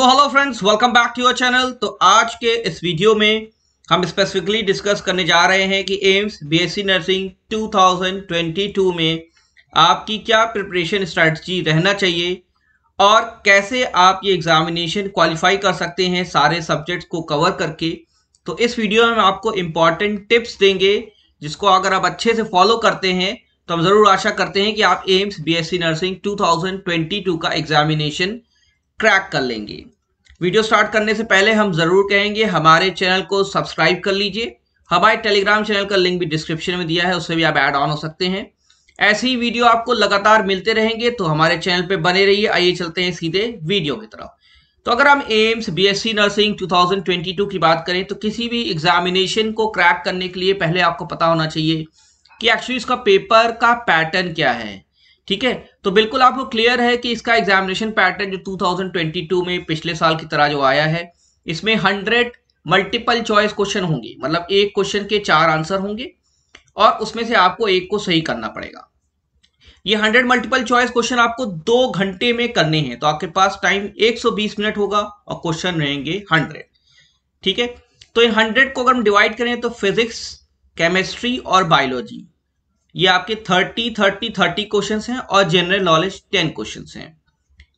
तो hello friends welcome back to your channel तो आज के इस वीडियो में हम स्पेसिफिकली डिस्कस करने जा रहे हैं कि एम्स बीएससी नर्सिंग 2022 में आपकी क्या प्रिपरेशन स्ट्रैटी रहना चाहिए और कैसे आप ये एग्जामिनेशन क्वालिफाई कर सकते हैं सारे सब्जेक्ट्स को कवर करके तो इस वीडियो में हम आपको इम्पॉर्टेंट टिप्स देंगे जिसको अगर आप अच्छे से फॉलो करते हैं तो हम ज़रूर आशा करते हैं कि आप एम्स बीएससी नर्सिंग 2022 का एग्जामिनेशन क्रैक कर लेंगे वीडियो स्टार्ट करने से पहले हम ज़रूर कहेंगे हमारे चैनल को सब्सक्राइब कर लीजिए हमारे टेलीग्राम चैनल का लिंक भी डिस्क्रिप्शन में दिया है उससे भी आप ऐड ऑन हो सकते हैं ऐसे ही वीडियो आपको लगातार मिलते रहेंगे तो हमारे चैनल पे बने रहिए आइए चलते हैं सीधे वीडियो की तरफ तो अगर हम एम्स बीएससी नर्सिंग 2022 की बात करें तो किसी भी एग्जामिनेशन को क्रैक करने के लिए पहले आपको पता होना चाहिए कि एक्चुअली इसका पेपर का पैटर्न क्या है ठीक है तो बिल्कुल आपको क्लियर है कि इसका एग्जामिनेशन पैटर्न जो 2022 में पिछले साल की तरह जो आया है इसमें 100 मल्टीपल चॉइस क्वेश्चन होंगे मतलब एक क्वेश्चन के चार आंसर होंगे और उसमें से आपको एक को सही करना पड़ेगा ये 100 मल्टीपल चॉइस क्वेश्चन आपको दो घंटे में करने हैं तो आपके पास टाइम 120 मिनट होगा और क्वेश्चन रहेंगे 100 ठीक है तो इन 100 को अगर हम डिवाइड करें तो फिजिक्स केमिस्ट्री और बायोलॉजी ये आपके थर्टी थर्टी थर्टी क्वेश्चन हैं और जनरल नॉलेज टेन क्वेश्चन हैं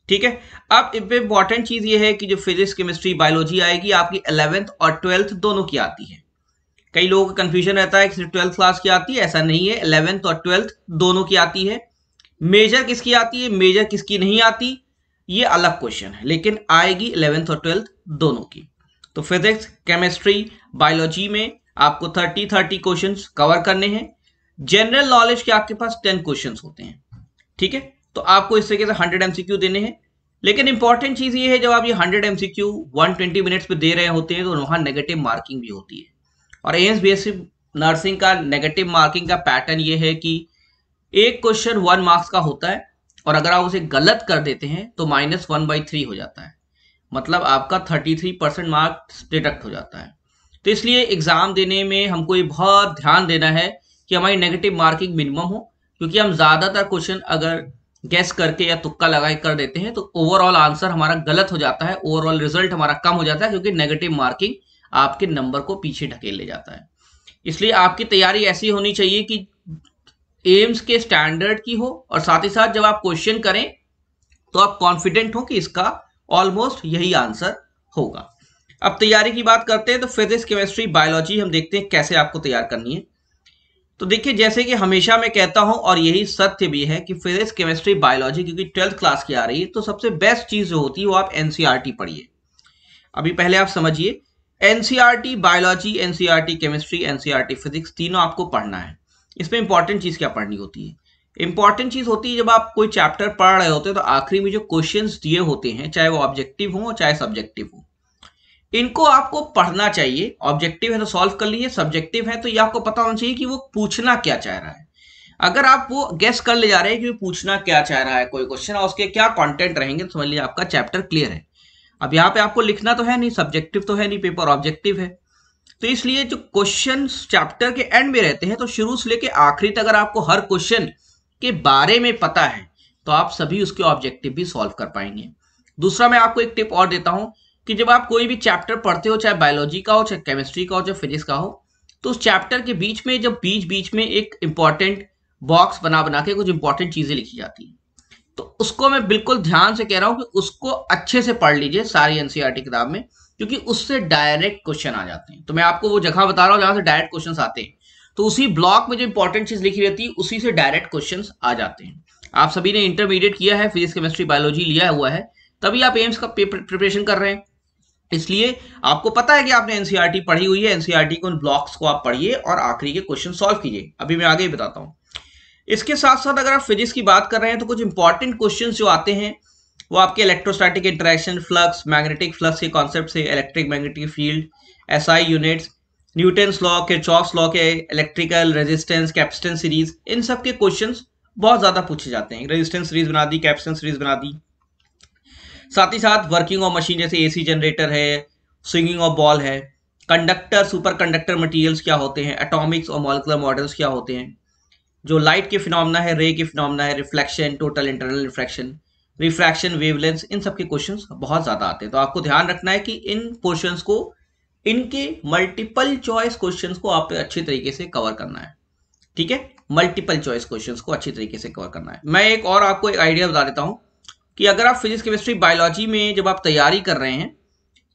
ठीक है अब इंपॉर्टेंट चीज ये है कि जो फिजिक्स केमिस्ट्री बायोलॉजी आएगी आपकी अलेवेंथ और ट्वेल्थ दोनों की आती है कई लोगों का कंफ्यूजन रहता है कि सिर्फ ट्वेल्थ क्लास की आती है ऐसा नहीं है अलेवेंथ और ट्वेल्थ दोनों की आती है मेजर किसकी आती है मेजर किसकी नहीं आती ये अलग क्वेश्चन है लेकिन आएगी अलेवेंथ और ट्वेल्थ दोनों की तो फिजिक्स केमिस्ट्री बायोलॉजी में आपको थर्टी थर्टी क्वेश्चन कवर करने हैं जनरल नॉलेज के आपके पास टेन क्वेश्चन होते हैं ठीक है तो आपको इस तरीके से हंड्रेड एमसीक्यू देने हैं लेकिन इंपॉर्टेंट चीज ये है जब आप ये हंड्रेड एमसीक्यू ट्वेंटी मिनट्स पे दे रहे होते हैं तो वहां नेगेटिव मार्किंग भी होती है और एम्स बी नर्सिंग का नेगेटिव मार्किंग का पैटर्न ये है कि एक क्वेश्चन वन मार्क्स का होता है और अगर आप उसे गलत कर देते हैं तो माइनस वन बाई थ्री हो जाता है मतलब आपका thirty three percent marks deduct हो जाता है तो इसलिए एग्जाम देने में हमको ये बहुत ध्यान देना है कि हमारी नेगेटिव मार्किंग मिनिमम हो क्योंकि हम ज़्यादातर क्वेश्चन अगर गैस करके या तुक्का लगा कर देते हैं तो ओवरऑल आंसर हमारा गलत हो जाता है ओवरऑल रिजल्ट हमारा कम हो जाता है क्योंकि नेगेटिव मार्किंग आपके नंबर को पीछे ढकेल ले जाता है इसलिए आपकी तैयारी ऐसी होनी चाहिए कि एम्स के स्टैंडर्ड की हो और साथ ही साथ जब आप क्वेश्चन करें तो आप कॉन्फिडेंट हो कि इसका ऑलमोस्ट यही आंसर होगा अब तैयारी की बात करते हैं तो फिजिक्स केमिस्ट्री बायोलॉजी हम देखते हैं कैसे आपको तैयार करनी है तो देखिए जैसे कि हमेशा मैं कहता हूं और यही सत्य भी है कि फिजिक्स केमिस्ट्री बायोलॉजी क्योंकि ट्वेल्थ क्लास की आ रही है तो सबसे बेस्ट चीज़ जो होती है वो आप एनसीईआरटी e पढ़िए अभी पहले आप समझिए NCERT biology NCERT chemistry NCERT physics तीनों आपको पढ़ना है इसमें इंपॉर्टेंट चीज़ क्या पढ़नी होती है इंपॉर्टेंट चीज़ होती है जब आप कोई चैप्टर पढ़ रहे होते हैं तो आखिरी में जो क्वेश्चन दिए होते हैं चाहे वो ऑब्जेक्टिव हों चाहे सब्जेक्टिव हों इनको आपको पढ़ना चाहिए ऑब्जेक्टिव है तो सॉल्व कर लीजिए सब्जेक्टिव है तो ये आपको पता होना चाहिए कि वो पूछना क्या चाह रहा है अगर आप वो गेस कर ले जा रहे हैं कि पूछना क्या चाह रहा है कोई क्वेश्चन और उसके क्या कंटेंट रहेंगे तो समझ लीजिए आपका चैप्टर क्लियर है अब यहाँ पे आपको लिखना तो है नहीं सब्जेक्टिव तो है नहीं पेपर ऑब्जेक्टिव है तो इसलिए जो क्वेश्चन चैप्टर के एंड में रहते हैं तो शुरू से लेके आखिरी तक अगर आपको हर क्वेश्चन के बारे में पता है तो आप सभी उसके ऑब्जेक्टिव भी सॉल्व कर पाएंगे दूसरा मैं आपको एक टिप और देता हूँ कि जब आप कोई भी चैप्टर पढ़ते हो चाहे बायोलॉजी का हो चाहे केमिस्ट्री का हो चाहे फिजिक्स का हो तो उस चैप्टर के बीच में जब बीच बीच में एक इम्पॉर्टेंट बॉक्स बना बना के कुछ इंपॉर्टेंट चीजें लिखी जाती हैं तो उसको मैं बिल्कुल ध्यान से कह रहा हूं कि उसको अच्छे से पढ़ लीजिए सारी एनसीआर e किताब में क्योंकि उससे डायरेक्ट क्वेश्चन आ जाते हैं तो मैं आपको वो जगह बता रहा हूँ जहां से डायरेक्ट क्वेश्चन आते हैं तो उसी ब्लॉक में जो इंपॉर्टेंट चीज लिखी रहती है उसी से डायरेक्ट क्वेश्चन आ जाते हैं आप सभी ने इंटरमीडिएट किया है फिजिक्स केमिस्ट्री बायोलॉजी लिया हुआ है तभी आप एम्स का प्रिपरेशन कर रहे हैं इसलिए आपको पता है कि आपने एनसीईआरटी e पढ़ी हुई है एनसीईआरटी e को उन ब्लॉक्स को आप पढ़िए और आखिरी के क्वेश्चन सॉल्व कीजिए अभी मैं आगे ही बताता हूँ इसके साथ साथ अगर आप फिजिक्स की बात कर रहे हैं तो कुछ इंपॉर्टेंट क्वेश्चन जो आते हैं वो आपके electrostatic interaction flux magnetic flux के कॉन्सेप्ट से electric magnetic field I units Newton's law के चॉक्स लॉ के इलेक्ट्रिकल रेजिस्टेंस कैप्सटन सीरीज इन सब के क्वेश्चन बहुत ज़्यादा पूछे जाते हैं रेजिस्टेंस सीरीज बना दी कैप्सटन सीरीज बना दी साथ ही साथ वर्किंग ऑफ मशीन जैसे एसी जनरेटर है स्विंगिंग ऑफ बॉल है कंडक्टर सुपर कंडक्टर मटेरियल्स क्या होते हैं एटॉमिक्स और मॉलिकुलर मॉडल्स क्या होते हैं जो लाइट के फिनोमना है रे के फिनोमना है reflection total internal reflection refraction wavelength इन सब के क्वेश्चन बहुत ज़्यादा आते हैं तो आपको ध्यान रखना है कि इन क्वेश्चन को इनके मल्टीपल चॉइस क्वेश्चन को आप अच्छे तरीके से कवर करना है ठीक है मल्टीपल चॉइस क्वेश्चन को अच्छी तरीके से कवर करना है मैं एक और आपको एक आइडिया बता देता हूँ कि अगर आप फिजिक्स केमिस्ट्री बायोलॉजी में जब आप तैयारी कर रहे हैं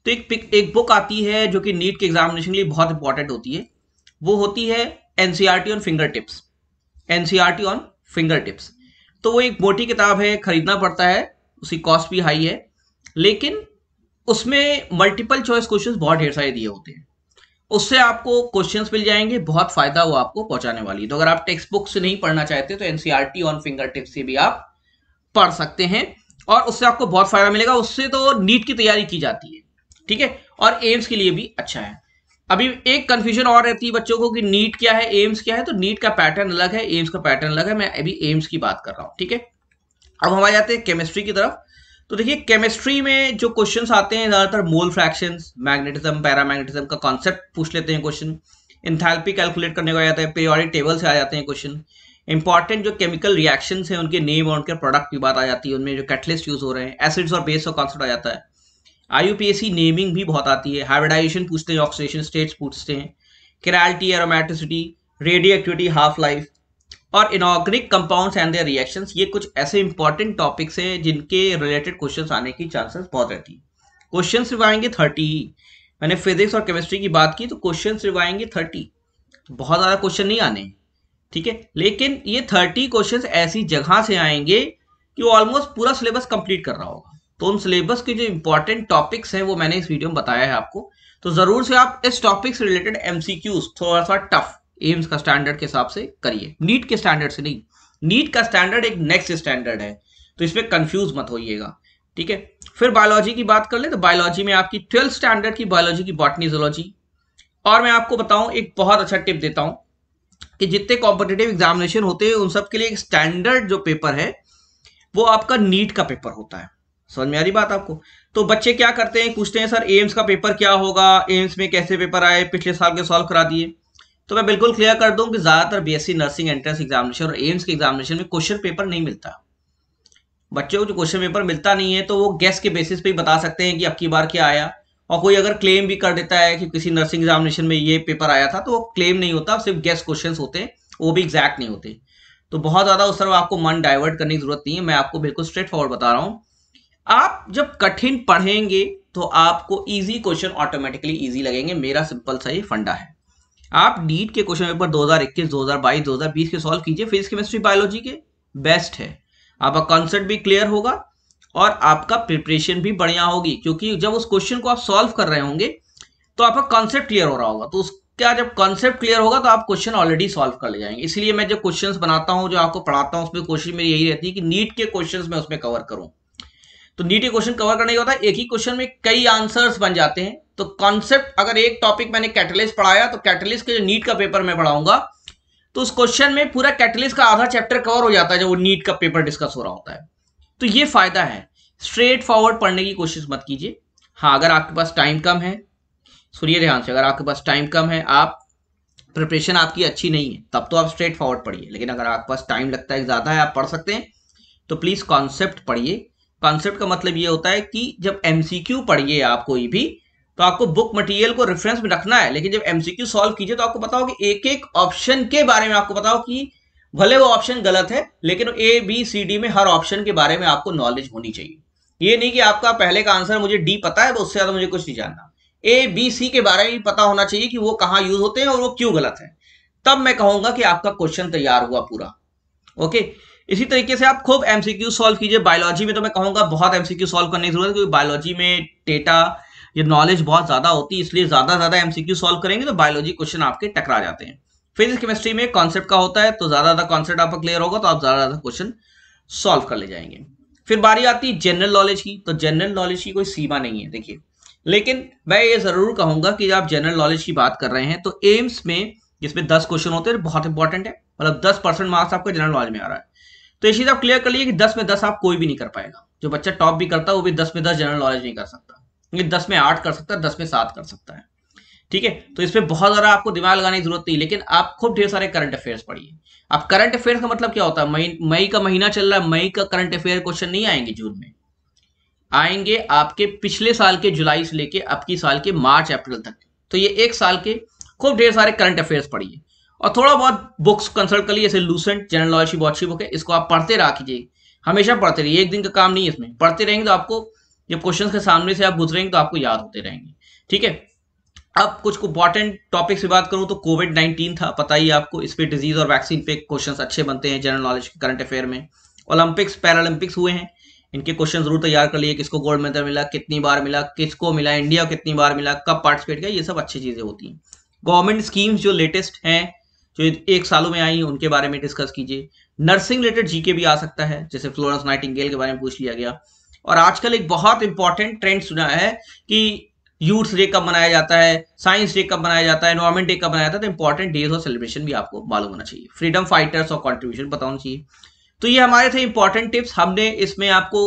तो एक पिक एक बुक आती है जो कि नीट के एग्जामिनेशन के लिए बहुत इंपॉर्टेंट होती है वो होती है T on finger tips T on finger tips तो वो एक मोटी किताब है खरीदना पड़ता है उसकी कॉस्ट भी हाई है लेकिन उसमें मल्टीपल चॉइस क्वेश्चंस बहुत ढेर सारे दिए होते हैं उससे आपको क्वेश्चंस मिल जाएंगे बहुत फायदा वो आपको पहुंचाने वाली है तो अगर आप टेक्स्ट बुक से नहीं पढ़ना चाहते तो एनसीईआरटी ऑन फिंगर टिप्स से भी आप पढ़ सकते हैं और उससे आपको बहुत फायदा मिलेगा उससे तो नीट की तैयारी की जाती है ठीक है और एम्स के लिए भी अच्छा है अभी एक कन्फ्यूजन और रहती है बच्चों को कि नीट क्या है एम्स क्या है तो नीट का पैटर्न अलग है एम्स का पैटर्न अलग है मैं अभी एम्स की बात कर रहा हूँ ठीक है अब हम आ जाते हैं केमिस्ट्री की तरफ तो देखिए केमिस्ट्री में जो क्वेश्चंस आते हैं ज़्यादातर मोल फ्रैक्शन मैग्नेटिज्म पैरामैग्नेटिज्म का कॉन्सेप्ट पूछ लेते हैं क्वेश्चन इंथैल्पी कैलकुलेट करने को आ जाता है पेरियोडिक टेबल से आ जाते हैं क्वेश्चन इंपॉर्टेंट जो केमिकल रिएक्शन है उनके नेम और उनके प्रोडक्ट की बात आ जाती है उनमें जो कैटलिस्ट यूज हो रहे हैं एसिड्स और बेस का कॉन्सेप्ट आ जाता है आई नेमिंग भी बहुत आती है हाइब्रिडाइजेशन पूछते हैं ऑक्सीडेशन स्टेट्स पूछते हैं chirality aromaticity radioactivity half life और inorganic compounds and their reactions ये कुछ ऐसे इंपॉर्टेंट टॉपिक्स हैं जिनके रिलेटेड क्वेश्चंस आने की चांसेस बहुत रहती है क्वेश्चन सिर्फ आएंगे थर्टी मैंने फिजिक्स और केमिस्ट्री की बात की तो क्वेश्चन सिर्फ आएंगे थर्टी तो बहुत ज़्यादा क्वेश्चन नहीं आने हैं ठीक है लेकिन ये थर्टी क्वेश्चन ऐसी जगह से आएंगे कि ऑलमोस्ट पूरा सिलेबस कंप्लीट कर रहा होगा तो उन सिलेबस के जो इंपॉर्टेंट टॉपिक्स हैं वो मैंने इस वीडियो में बताया है आपको तो जरूर से आप इस टॉपिक से रिलेटेड एमसीक्यूज थोड़ा सा टफ एम्स का स्टैंडर्ड के हिसाब से करिए नीट के स्टैंडर्ड से नहीं नीट का स्टैंडर्ड एक नेक्स्ट स्टैंडर्ड है तो इसमें कंफ्यूज मत होइएगा ठीक है फिर बायोलॉजी की बात कर ले तो बायोलॉजी में आपकी ट्वेल्थ स्टैंडर्ड की बायोलॉजी की बॉटनी जोलॉजी और मैं आपको बताऊं एक बहुत अच्छा टिप देता हूं कि जितने कॉम्पिटेटिव एग्जामिनेशन होते हैं उन सब के लिए एक स्टैंडर्ड जो पेपर है वो आपका नीट का पेपर होता है समझ में आ रही बात आपको तो बच्चे क्या करते हैं पूछते हैं सर एम्स का पेपर क्या होगा एम्स में कैसे पेपर आए पिछले साल के सॉल्व करा दिए तो मैं बिल्कुल क्लियर कर दूं कि ज़्यादातर बीएससी नर्सिंग एंट्रेंस एग्जामिनेशन और एम्स के एग्जामिनेशन में क्वेश्चन पेपर नहीं मिलता बच्चों को जो क्वेश्चन पेपर मिलता नहीं है तो वो गैस के बेसिस पर ही बता सकते हैं कि अब बार क्या आया और कोई अगर क्लेम भी कर देता है कि किसी नर्सिंग एग्जामिनेशन में ये पेपर आया था तो वो क्लेम नहीं होता सिर्फ गेस क्वेश्चंस होते हैं वो भी एग्जैक्ट नहीं होते तो बहुत ज़्यादा उस तरफ आपको मन डाइवर्ट करने की ज़रूरत नहीं है मैं आपको बिल्कुल स्ट्रेट फॉरवर्ड बता रहा हूँ आप जब कठिन पढ़ेंगे तो आपको ईजी क्वेश्चन ऑटोमेटिकली ईजी लगेंगे मेरा सिंपल सा ही फंडा है आप डीट e के क्वेश्चन पेपर दो हज़ार 2020 के सॉल्व कीजिए फिजिक्स केमिस्ट्री बायोलॉजी के बेस्ट है आपका कॉन्सेप्ट भी क्लियर होगा और आपका प्रिपरेशन भी बढ़िया होगी क्योंकि जब उस क्वेश्चन को आप सॉल्व कर रहे होंगे तो आपका कॉन्सेप्ट क्लियर हो रहा होगा तो उसका जब कॉन्सेप्ट क्लियर होगा तो आप क्वेश्चन ऑलरेडी सॉल्व कर ले जाएंगे इसलिए मैं जो क्वेश्चन बनाता हूँ जो आपको पढ़ाता हूँ उसमें कोशिश मेरी यही रहती है कि नीट के क्वेश्चन में उसमें कवर करूँ तो नीट के क्वेश्चन कवर करने के होता है एक ही क्वेश्चन में कई आंसर्स बन जाते हैं तो कॉन्सेप्ट अगर एक टॉपिक मैंने कैटलिस्ट पढ़ाया तो कैटलिस्ट के जो नीट का पेपर मैं पढ़ाऊंगा तो उस क्वेश्चन में पूरा कैटलिस्ट का आधा चैप्टर कवर हो जाता है जब वो नीट का पेपर डिस्कस हो रहा होता है तो ये फायदा है स्ट्रेट फॉरवर्ड पढ़ने की कोशिश मत कीजिए हाँ अगर आपके पास टाइम कम है सुनिए ध्यान से अगर आपके पास टाइम कम है आप प्रिपरेशन आपकी अच्छी नहीं है तब तो आप स्ट्रेट फॉरवर्ड पढ़िए लेकिन अगर आपके पास टाइम लगता है ज़्यादा है आप पढ़ सकते हैं तो प्लीज़ कॉन्सेप्ट पढ़िए कॉन्सेप्ट का मतलब ये होता है कि जब एम पढ़िए आप कोई भी तो आपको बुक मटेरियल को रेफरेंस में रखना है लेकिन जब एमसीक्यू सॉल्व कीजिए तो आपको बताओ कि एक एक ऑप्शन के बारे में आपको बताओ कि भले वो ऑप्शन गलत है लेकिन ए बी सी डी में हर ऑप्शन के बारे में आपको नॉलेज होनी चाहिए ये नहीं कि आपका पहले का आंसर मुझे डी पता है तो उससे ज्यादा मुझे कुछ नहीं जानना ए बी सी के बारे में पता होना चाहिए कि वो कहाँ यूज होते हैं और वो क्यों गलत है तब मैं कहूंगा कि आपका क्वेश्चन तैयार हुआ पूरा ओके इसी तरीके से आप खूब एमसीक्यू सॉल्व कीजिए बायोलॉजी में तो मैं कहूंगा बहुत एमसीक्यू सॉल्व करने की जरूरत है क्योंकि बायोलॉजी में डेटा ये नॉलेज बहुत ज्यादा होती है इसलिए ज्यादा ज्यादा एमसीक्यू सॉल्व करेंगे तो बायोलॉजी क्वेश्चन आपके टकरा जाते हैं फिजिक्स केमिस्ट्री में कॉन्सेप्ट का होता है तो ज्यादा ज्यादा कॉन्सेप्ट आपका क्लियर होगा तो आप ज्यादा ज्यादा क्वेश्चन सॉल्व कर ले जाएंगे फिर बारी आती है जनरल नॉलेज की तो जनरल नॉलेज की कोई सीमा नहीं है देखिए लेकिन मैं ये जरूर कहूंगा कि आप जनरल नॉलेज की बात कर रहे हैं तो एम्स में जिसमें दस क्वेश्चन होते हैं बहुत इंपॉर्टेंट है मतलब दस परसेंट मार्क्स आपका जनरल नॉलेज में आ रहा है तो ये चीज आप क्लियर कर लिए कि दस में दस आप कोई भी नहीं कर पाएगा जो बच्चा टॉप भी करता है वो भी दस में दस जनरल नॉलेज नहीं कर सकता क्योंकि दस में आठ कर सकता है दस में सात कर सकता है ठीक है तो इसमें बहुत ज़्यादा आपको दिमाग लगाने की जरूरत नहीं लेकिन आप खूब ढेर सारे करंट अफेयर्स पढ़िए अब करंट अफेयर्स का मतलब क्या होता है मई मई का महीना चल रहा है मई का करंट अफेयर क्वेश्चन नहीं आएंगे जून में आएंगे आपके पिछले साल के जुलाई से लेके अब साल के मार्च अप्रैल तक तो ये एक साल के खूब ढेर सारे करंट अफेयर्स पढ़िए और थोड़ा बहुत बुक्स कंसल्ट कर लिए जैसे लूसेंट जनरल नॉलेज की बहुत अच्छी बुक है इसको आप पढ़ते रह कीजिए हमेशा पढ़ते रहिए एक दिन का काम नहीं है इसमें पढ़ते रहेंगे तो आपको जब क्वेश्चन के सामने से आप गुजरेंगे तो आपको याद होते रहेंगे ठीक है अब कुछ इंपॉर्टेंट टॉपिक्स की बात करूं तो कोविड नाइन्टीन था पता ही आपको इस पर डिजीज और वैक्सीन पे क्वेश्चंस अच्छे बनते हैं जनरल नॉलेज के करंट अफेयर में ओलंपिक्स पैरालंपिक्स हुए हैं इनके क्वेश्चन जरूर तैयार कर लिए किसको गोल्ड मेडल मिला कितनी बार मिला किसको मिला इंडिया कितनी बार मिला कब पार्टिसिपेट किया ये सब अच्छी चीज़ें होती हैं गवर्नमेंट स्कीम्स जो लेटेस्ट हैं जो एक सालों में आई उनके बारे में डिस्कस कीजिए नर्सिंग रिलेटेड जीके भी आ सकता है जैसे फ्लोरेंस नाइटिंगेल के बारे में पूछ लिया गया और आजकल एक बहुत इंपॉर्टेंट ट्रेंड सुना है कि यूथ डे कब मनाया जाता है साइंस डे कब मनाया जाता है एनवायरमेंट डे कब मनाया जाता है तो इंपॉर्टेंट डेज और सेलिब्रेशन भी आपको मालूम होना चाहिए फ्रीडम फाइटर्स और कॉन्ट्रीब्यूशन पता होना चाहिए तो ये हमारे थे इंपॉर्टेंट टिप्स हमने इसमें आपको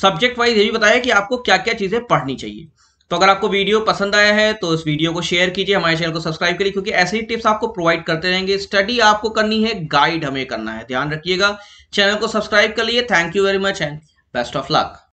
सब्जेक्ट वाइज ये भी बताया कि आपको क्या क्या चीज़ें पढ़नी चाहिए तो अगर आपको वीडियो पसंद आया है तो इस वीडियो को शेयर कीजिए हमारे चैनल को सब्सक्राइब करिए क्योंकि ऐसे ही टिप्स आपको प्रोवाइड करते रहेंगे स्टडी आपको करनी है गाइड हमें करना है ध्यान रखिएगा चैनल को सब्सक्राइब कर लिए thank you very much and best of luck